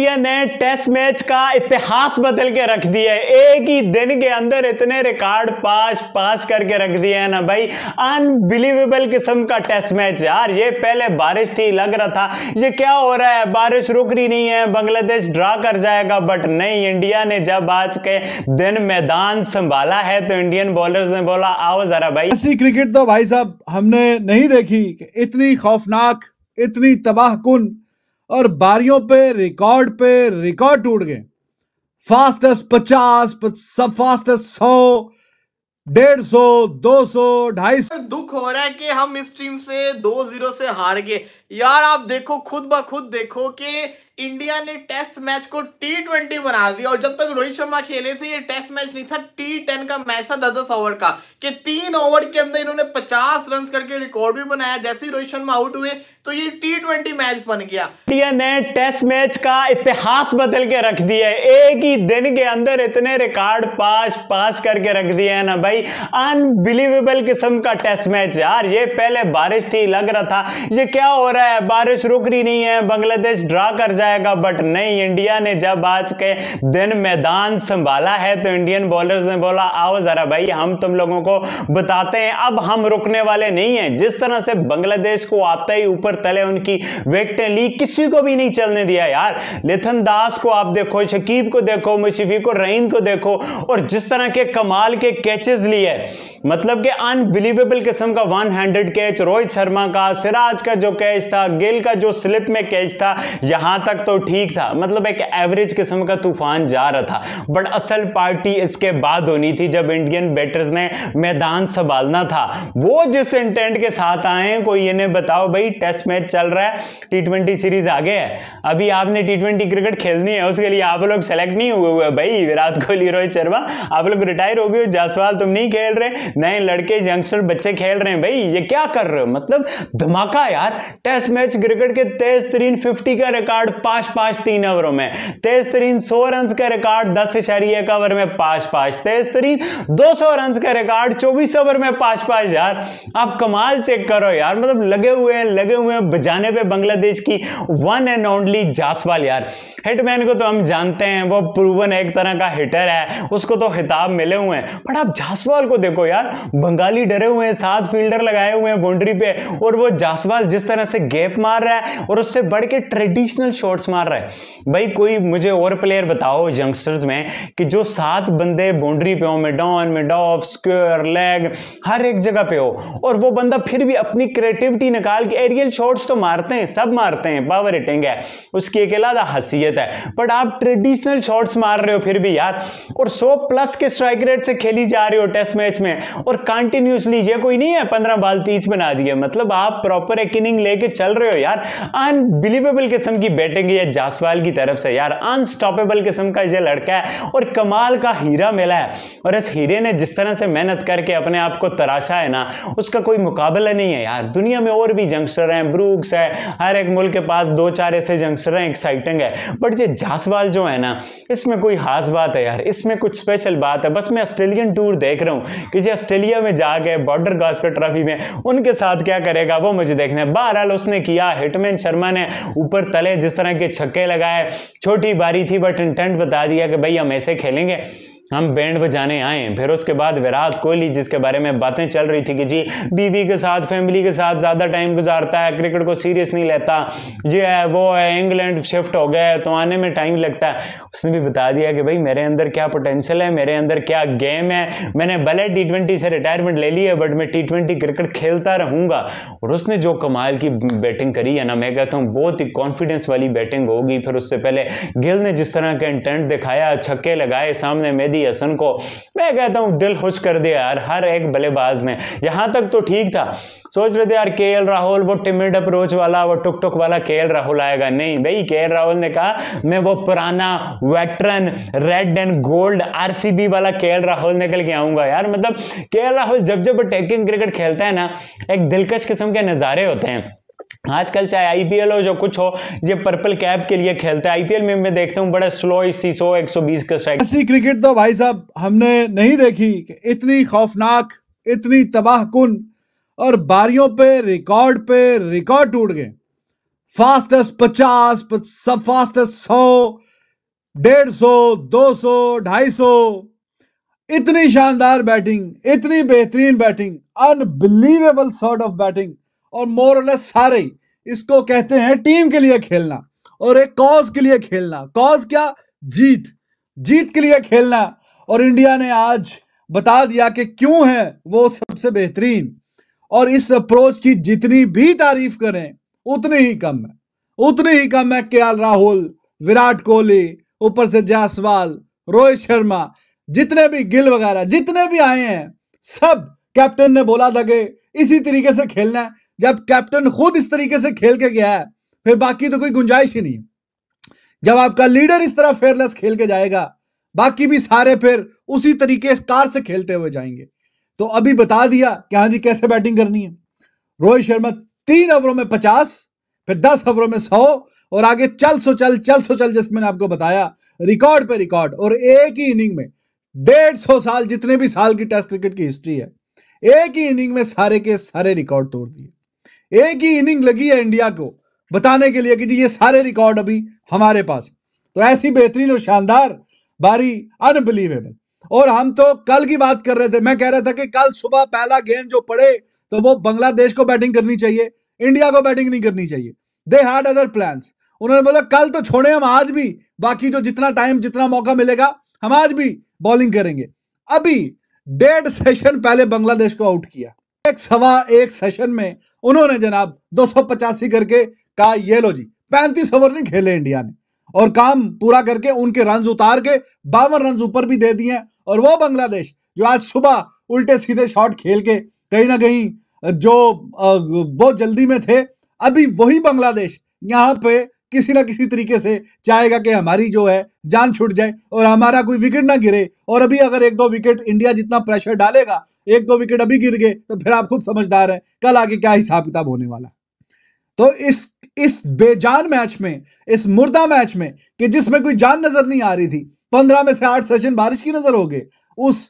India ने test match का इतिहास बदल के रख दिया है एक ही दिन के अंदर इतने रिकॉर्ड पास पास करके रख दिए हैं ना भाई अनबिलीवेबल किस्म का टेस्ट मैच यार ये पहले बारिश थी लग रहा था ये क्या हो रहा है बारिश रुक रही नहीं है बांग्लादेश ड्रा कर जाएगा बट नहीं इंडिया ने जब आज के दिन मैदान संभाला है तो इंडियन बॉलर ने बोला आओ जरा भाई ऐसी क्रिकेट तो भाई साहब हमने नहीं देखी इतनी खौफनाक इतनी तबाह और बारियों पे रिकॉर्ड पे रिकॉर्ड टूट गए फास्टेस्ट पचास सब फास्टेस्ट सौ डेढ़ सौ दो सौ ढाई सौ दुख हो रहा है कि हम इस टीम से दो जीरो से हार गए यार आप देखो खुद ब खुद देखो कि इंडिया ने टेस्ट मैच को टी ट्वेंटी बना दिया और जब तक रोहित शर्मा खेले थे ये टेस्ट मैच नहीं था टी टेन का मैच था दस दस ओवर का कि तीन ओवर के अंदर इन्होंने पचास रन करके रिकॉर्ड भी बनाया जैसे ही रोहित शर्मा आउट हुए तो ये टी ट्वेंटी मैच बन गया इंडिया ने टेस्ट मैच का इतिहास बदल के रख दिया है एक ही दिन के अंदर इतने रिकॉर्ड पास पास करके रख दिया है ना भाई अनबिलीवेबल किस्म का टेस्ट मैच यार ये पहले बारिश थी लग रहा था ये क्या हो रहा है बारिश रुक रही नहीं है बांग्लादेश ड्रा कर जाएगा बट नहीं इंडिया ने जब आज के दिन मैदान संभाला है तो इंडियन बॉलर्स ने बोला आओ जरा भाई हम तुम लोगों को बताते हैं अब हम रुकने वाले नहीं है जिस तरह से बांग्लादेश को आता ही ऊपर ऊपर तले उनकी विकटें ली किसी को भी नहीं चलने दिया यार लेथन दास को आप देखो शकीब को देखो मुशफी को रहीम को देखो और जिस तरह के कमाल के कैचेज लिए मतलब कि अनबिलीवेबल किस्म का one handed catch Rohit Sharma का सिराज का जो कैच था गिल का जो स्लिप में कैच था यहां तक तो ठीक था मतलब एक एवरेज किस्म का तूफान जा रहा था बट असल पार्टी इसके बाद होनी थी जब इंडियन बैटर्स ने मैदान संभालना था वो जिस इंटेंट के साथ आए कोई इन्हें बताओ भाई टेस्ट टेस्ट मैच चल रहा है टी ट्वेंटी सीरीज आगे है अभी आपने टी ट्वेंटी क्रिकेट खेलनी है उसके लिए आप लोग सेलेक्ट नहीं हुए हुए भाई विराट कोहली रोहित शर्मा आप लोग रिटायर हो गए जायसवाल तुम नहीं खेल रहे नए लड़के यंगस्टर बच्चे खेल रहे हैं भाई ये क्या कर रहे हो मतलब धमाका यार टेस्ट मैच क्रिकेट के तेज तरीन फिफ्टी का रिकॉर्ड पाँच पाँच तीन ओवरों में तेज तरीन सौ रन का रिकॉर्ड दस इशारी एक ओवर में पाँच पाँच तेज तरीन दो सौ रन का रिकॉर्ड चौबीस ओवर में पाँच पाँच यार आप कमाल चेक करो यार मतलब लगे हुए हैं लगे हुए हुए हैं बजाने पे बांग्लादेश की वन एंड ओनली जासवाल यार हिटमैन को तो हम जानते हैं वो प्रूवन एक तरह का हिटर है उसको तो हिताब मिले हुए हैं बट आप जासवाल को देखो यार बंगाली डरे हुए हैं सात फील्डर लगाए हुए हैं बाउंड्री पे और वो जासवाल जिस तरह से गैप मार रहा है और उससे बढ़ के ट्रेडिशनल शॉट्स मार रहा है भाई कोई मुझे और प्लेयर बताओ यंगस्टर्स में कि जो सात बंदे बाउंड्री पे हो mid on mid off square leg हर एक जगह पे हो और वो बंदा फिर भी अपनी क्रिएटिविटी निकाल के एरियल शॉट्स तो मारते हैं सब मारते हैं पावर हिटिंग है उसकी एक अलग हसीियत है बट आप ट्रेडिशनल शॉट्स मार रहे हो फिर भी यार और सौ प्लस के स्ट्राइक रेट से खेली जा रहे हो टेस्ट मैच में और कंटिन्यूसली ये कोई नहीं है पंद्रह बाल तीस बना दिए मतलब आप प्रॉपर एक इनिंग लेके चल रहे हो यार अनबिलीवेबल किस्म की बैटिंग है जासवाल की तरफ से यार अनस्टॉपेबल किस्म का यह लड़का है और कमाल का हीरा मिला है और इस हीरे ने जिस तरह से मेहनत करके अपने आप को तराशा है ना उसका कोई मुकाबला नहीं है यार दुनिया में और भी जंगस्टर हैं ब्रूक्स है हर एक मुल्क के पास दो चार ऐसे यंगस्टर हैं एक्साइटिंग है बट ये जासवाल जो है ना इसमें कोई खास बात है यार इसमें कुछ स्पेशल बात है बस मैं ऑस्ट्रेलियन टूर देख रहा हूँ कि जो ऑस्ट्रेलिया में जाके बॉर्डर गास्कर ट्रॉफी में उनके साथ क्या करेगा वो मुझे देखना है बहरहाल उसने किया हिटमैन शर्मा ने ऊपर तले जिस तरह के छक्के लगाए छोटी बारी थी बट इंटेंट बता दिया कि भाई हम ऐसे खेलेंगे हम बैंड बजाने आए फिर उसके बाद विराट कोहली जिसके बारे में बातें चल रही थी कि जी बीवी के साथ फैमिली के साथ ज़्यादा टाइम गुजारता है क्रिकेट को सीरियस नहीं लेता ये है वो है इंग्लैंड शिफ्ट हो गया है तो आने में टाइम लगता है उसने भी बता दिया कि भाई मेरे अंदर क्या पोटेंशियल है मेरे अंदर क्या गेम है मैंने भले टी से रिटायरमेंट ले ली है बट मैं टी क्रिकेट खेलता रहूँगा और उसने जो कमाल की बैटिंग करी है ना मैं कहता हूँ बहुत ही कॉन्फिडेंस वाली बैटिंग होगी फिर उससे पहले गिल ने जिस तरह का इंटेंट दिखाया छक्के लगाए सामने मैदी दी हसन को मैं कहता हूँ दिल खुश कर दिया यार हर एक बल्लेबाज ने यहाँ तक तो ठीक था सोच रहे थे यार के राहुल वो टिमिड अप्रोच वाला वो टुक टुक वाला के राहुल आएगा नहीं भाई के राहुल ने कहा मैं वो पुराना वेटरन रेड एंड गोल्ड आर वाला के राहुल निकल के आऊँगा यार मतलब के राहुल जब जब अटैकिंग क्रिकेट खेलता है ना एक दिलकश किस्म के नज़ारे होते हैं आजकल चाहे आईपीएल हो जो कुछ हो ये पर्पल कैप के लिए खेलते हैं आईपीएल में मैं देखता हूँ बड़ा स्लो इसी सौ एक सौ बीस का स्ट्राइक ऐसी क्रिकेट तो भाई साहब हमने नहीं देखी इतनी खौफनाक इतनी तबाह कुन और बारियों पे रिकॉर्ड पे रिकॉर्ड टूट गए फास्टेस्ट पचास सब फास्टेस्ट सौ डेढ़ सौ दो सौ ढाई सौ इतनी शानदार बैटिंग इतनी बेहतरीन batting unbelievable sort of batting और मोर सारे इसको कहते हैं टीम के लिए खेलना और एक कॉज के लिए खेलना कॉज क्या जीत जीत के लिए खेलना और इंडिया ने आज बता दिया कि क्यों है वो सबसे बेहतरीन और इस अप्रोच की जितनी भी तारीफ करें उतनी ही कम है उतनी ही कम है के राहुल विराट कोहली ऊपर से जायसवाल रोहित शर्मा जितने भी गिल वगैरह जितने भी आए हैं सब कैप्टन ने बोला था कि इसी तरीके से खेलना है जब कैप्टन खुद इस तरीके से खेल के गया है फिर बाकी तो कोई गुंजाइश ही नहीं जब आपका लीडर इस तरह फेयरलेस खेल के जाएगा बाकी भी सारे फिर उसी तरीके कार से खेलते हुए जाएंगे तो अभी बता दिया कि हाँ जी कैसे बैटिंग करनी है रोहित शर्मा तीन ओवरों में पचास फिर दस ओवरों में सौ और आगे चल सो चल चल सो चल जिसमें आपको बताया रिकॉर्ड पे रिकॉर्ड और एक ही इनिंग में डेढ़ सौ साल जितने भी साल की टेस्ट क्रिकेट की हिस्ट्री है एक ही इनिंग में सारे के सारे रिकॉर्ड तोड़ दिए एक ही इनिंग लगी है इंडिया को बताने के लिए कि जी ये सारे रिकॉर्ड अभी हमारे पास तो ऐसी बेहतरीन और शानदार बारी अनबिलीवेबल और हम तो कल की बात कर रहे थे मैं कह रहा था कि कल सुबह पहला गेंद जो पड़े तो वो बांग्लादेश को बैटिंग करनी चाहिए इंडिया को बैटिंग नहीं करनी चाहिए दे हैड अदर प्लान उन्होंने बोला कल तो छोड़े हम आज भी बाकी जो जितना टाइम जितना मौका मिलेगा हम आज भी बॉलिंग करेंगे अभी डेढ़ सेशन पहले बांग्लादेश को आउट किया एक सवा एक सेशन में उन्होंने जनाब दो करके कहा ये लो जी पैंतीस ओवर नहीं खेले इंडिया ने और काम पूरा करके उनके रन उतार के बावन रन ऊपर भी दे दिए और वो बांग्लादेश जो आज सुबह उल्टे सीधे शॉट खेल के कहीं ना कहीं जो बहुत जल्दी में थे अभी वही बांग्लादेश यहाँ पे किसी ना किसी तरीके से चाहेगा कि हमारी जो है जान छूट जाए और हमारा कोई विकेट ना गिरे और अभी अगर एक दो विकेट इंडिया जितना प्रेशर डालेगा एक दो विकेट अभी गिर गए तो फिर आप खुद समझदार हैं कल आगे क्या हिसाब किताब होने वाला तो इस इस बेजान मैच में इस मुर्दा मैच में कि जिसमें कोई जान नजर नहीं आ रही थी पंद्रह में से आठ सेशन बारिश की नजर हो गए उस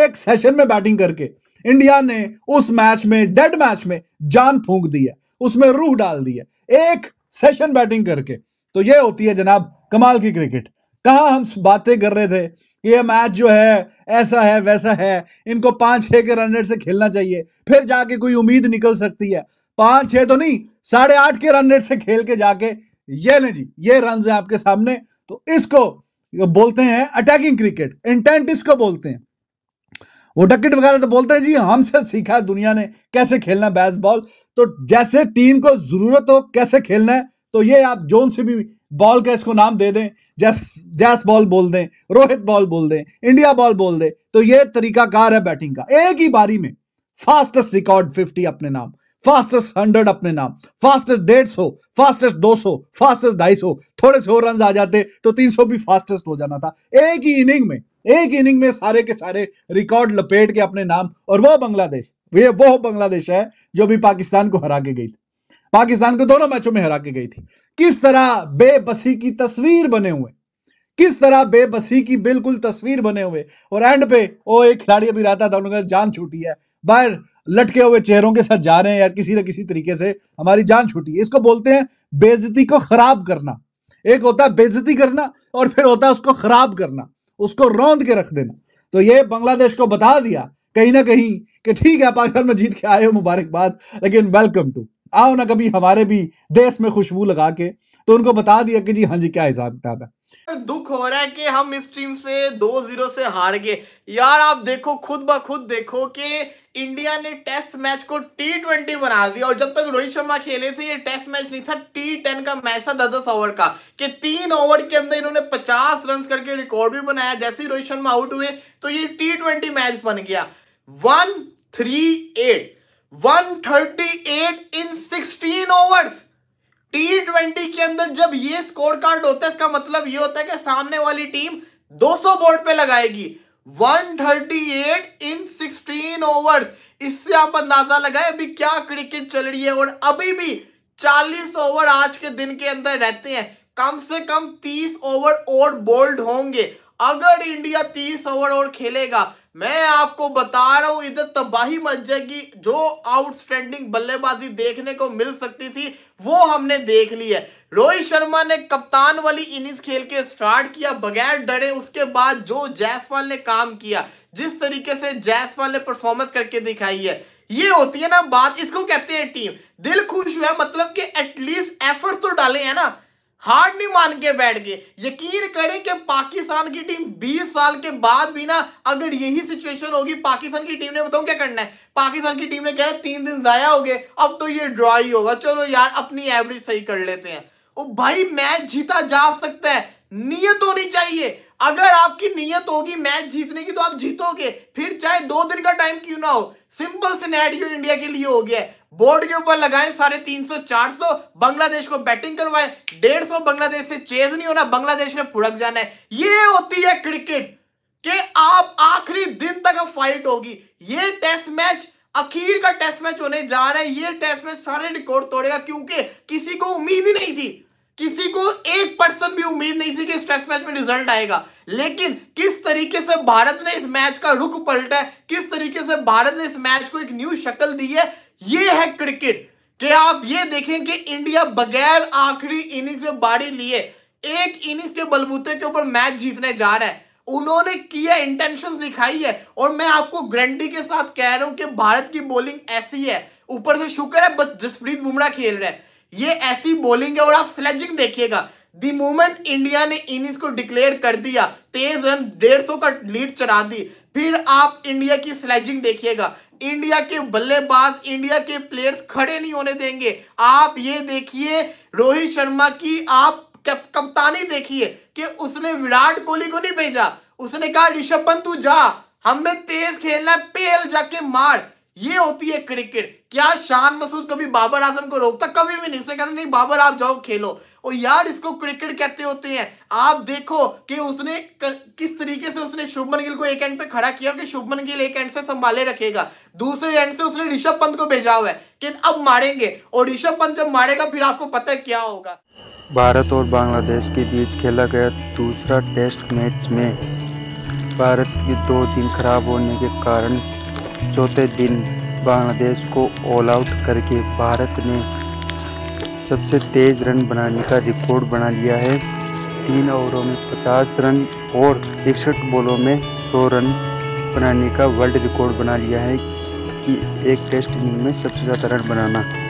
एक सेशन में बैटिंग करके इंडिया ने उस मैच में डेड मैच में जान फूंक दी है उसमें रूह डाल दी है एक सेशन बैटिंग करके तो ये होती है जनाब कमाल की क्रिकेट कहा हम बातें कर रहे थे ये मैच जो है ऐसा है वैसा है इनको पांच छह के रन रेट से खेलना चाहिए फिर जाके कोई उम्मीद निकल सकती है पांच छह तो नहीं साढ़े आठ के रन रेट से खेल के जाके ये ले जी ये रन है आपके सामने तो इसको बोलते हैं अटैकिंग क्रिकेट इंटेंट इसको बोलते हैं वो डकेट वगैरह तो बोलते हैं जी हमसे सीखा है दुनिया ने कैसे खेलना बैस बॉल तो जैसे टीम को जरूरत हो कैसे खेलना है तो ये आप जोन से भी बॉल का इसको नाम दे दें जैस जैस बॉल बोल दें रोहित बॉल बोल दें इंडिया बॉल बोल दें तो ये तरीकाकार है बैटिंग का एक ही बारी में फास्टेस्ट रिकॉर्ड फिफ्टी अपने नाम फास्टेस्ट हंड्रेड अपने नाम फास्टेस्ट डेढ़ सौ फास्टेस्ट दो सौ फास्टेस्ट ढाई सौ थोड़े से रन आ जाते तो तीन सौ भी फास्टेस्ट हो जाना था एक ही इनिंग में एक इनिंग में सारे के सारे रिकॉर्ड लपेट के अपने नाम और वो बांग्लादेश ये वो बांग्लादेश है जो भी पाकिस्तान को हरा के गई थी पाकिस्तान को दोनों मैचों में हरा के गई थी किस तरह बेबसी की तस्वीर बने हुए किस तरह बेबसी की बिल्कुल तस्वीर बने हुए और एंड पे ओ एक खिलाड़ी अभी रहता था उन्होंने जान छूटी है बाहर लटके हुए चेहरों के साथ जा रहे हैं यार किसी ना किसी तरीके से हमारी जान छूटी है इसको बोलते हैं बेजती को खराब करना एक होता है बेजती करना और फिर होता है उसको खराब करना उसको रौंद के रख देना तो ये बांग्लादेश को बता दिया कहीं ना कहीं कि ठीक है पाकिस्तान में जीत के आए हो मुबारकबाद लेकिन वेलकम टू आओ ना कभी हमारे भी देश में खुशबू लगा के तो उनको बता दिया कि जी हाँ जी क्या हिसाब किताब है दुख हो रहा है कि हम इस टीम से दो जीरो से हार गए यार आप देखो खुद ब खुद देखो कि इंडिया ने टेस्ट मैच को टी ट्वेंटी बना दिया और जब तक रोहित शर्मा खेले थे ये टेस्ट मैच नहीं था टी टेन का मैच था दस दस ओवर का कि तीन ओवर के अंदर इन्होंने पचास रन करके रिकॉर्ड भी बनाया जैसे ही रोहित शर्मा आउट हुए तो ये टी ट्वेंटी मैच बन गया one three eight 138 in 16 overs T twenty के अंदर जब ये स्कोर कार्ड होता है इसका मतलब ये होता है कि सामने वाली टीम 200 बोर्ड पे लगाएगी 138 इन 16 ओवर्स इससे आप अंदाजा लगाए अभी क्या क्रिकेट चल रही है और अभी भी 40 ओवर आज के दिन के अंदर रहते हैं कम से कम 30 ओवर और बोल्ड होंगे अगर इंडिया 30 ओवर और खेलेगा मैं आपको बता रहा हूं इधर तबाही मच जाएगी जो आउटस्टैंडिंग बल्लेबाजी देखने को मिल सकती थी वो हमने देख ली है रोहित शर्मा ने कप्तान वाली इनिंग्स खेल के स्टार्ट किया बगैर डरे उसके बाद जो जायसवाल ने काम किया जिस तरीके से जयसवाल ने परफॉर्मेंस करके दिखाई है ये होती है ना बात इसको कहते हैं टीम दिल खुश हुआ मतलब कि एटलीस्ट एफर्ट तो डाले है ना हार नहीं मान के बैठ गए यकीन करें कि पाकिस्तान की टीम 20 साल के बाद भी ना अगर यही सिचुएशन होगी पाकिस्तान की टीम ने बताऊं क्या करना है पाकिस्तान की टीम ने कह रहा है तीन दिन जाया हो गए अब तो ये ड्रॉ ही होगा चलो यार अपनी एवरेज सही कर लेते हैं ओ भाई मैच जीता जा सकता है नीयत होनी चाहिए अगर आपकी नीयत होगी मैच जीतने की तो आप जीतोगे फिर चाहे दो दिन का टाइम क्यों ना हो सिंपल सिनेरियो इंडिया के लिए हो गया है बोर्ड के ऊपर लगाए साढ़े तीन सौ चार सौ बांग्लादेश को बैटिंग करवाए डेढ़ सौ बांग्लादेश से चेज नहीं होना बांग्लादेश ने पुड़क जाना है ये होती है क्रिकेट कि आप आखिरी दिन तक फाइट होगी ये टेस्ट मैच अखीर का टेस्ट मैच होने जा रहा है ये टेस्ट मैच सारे रिकॉर्ड तोड़ेगा क्योंकि किसी को उम्मीद ही नहीं थी किसी को एक परसेंट भी उम्मीद नहीं थी कि इस टेस्ट मैच में रिजल्ट आएगा लेकिन किस तरीके से भारत ने इस मैच का रुख पलटा है किस तरीके से भारत ने इस मैच को एक न्यू शक्ल दी है ये है क्रिकेट कि आप ये देखें कि इंडिया बगैर आखिरी इनिंग से बाड़ी लिए एक इनिंग के बलबूते के ऊपर मैच जीतने जा रहा है उन्होंने किया इंटेंशन दिखाई है और मैं आपको ग्रंटी के साथ कह रहा हूं कि भारत की बॉलिंग ऐसी है ऊपर से शुक्र है बस जसप्रीत बुमराह खेल रहे हैं ये ऐसी बॉलिंग है और आप स्लेजिंग देखिएगा दी मोमेंट इंडिया ने इनिंग्स को डिक्लेयर कर दिया तेज रन डेढ़ सौ का लीड चढ़ा दी फिर आप इंडिया की स्लेजिंग देखिएगा इंडिया के बल्लेबाज इंडिया के प्लेयर्स खड़े नहीं होने देंगे आप ये देखिए रोहित शर्मा की आप कप्तानी देखिए कि उसने विराट कोहली को नहीं भेजा उसने कहा ऋषभ पंत तू जा हमें तेज खेलना पेल जाके मार ये होती है क्रिकेट क्या शान मसूद कभी बाबर आजम को रोकता कभी भी नहीं उसने कहता नहीं बाबर आप जाओ खेलो और यार इसको क्रिकेट कहते होते हैं आप देखो कि उसने कर, किस तरीके से उसने शुभमन गिल को एक एंड पे खड़ा किया कि शुभमन गिल एक एंड से संभाले रखेगा दूसरे एंड से उसने ऋषभ पंत को भेजा हुआ है कि अब मारेंगे और ऋषभ पंत जब मारेगा फिर आपको पता है क्या होगा भारत और बांग्लादेश के बीच खेला गया दूसरा टेस्ट मैच में भारत के दो दिन खराब होने के कारण चौथे दिन बांग्लादेश को ऑल आउट करके भारत ने सबसे तेज़ रन बनाने का रिकॉर्ड बना लिया है तीन ओवरों में 50 रन और इकसठ बॉलों में 100 रन बनाने का वर्ल्ड रिकॉर्ड बना लिया है कि एक टेस्ट इनिंग में सबसे ज़्यादा रन बनाना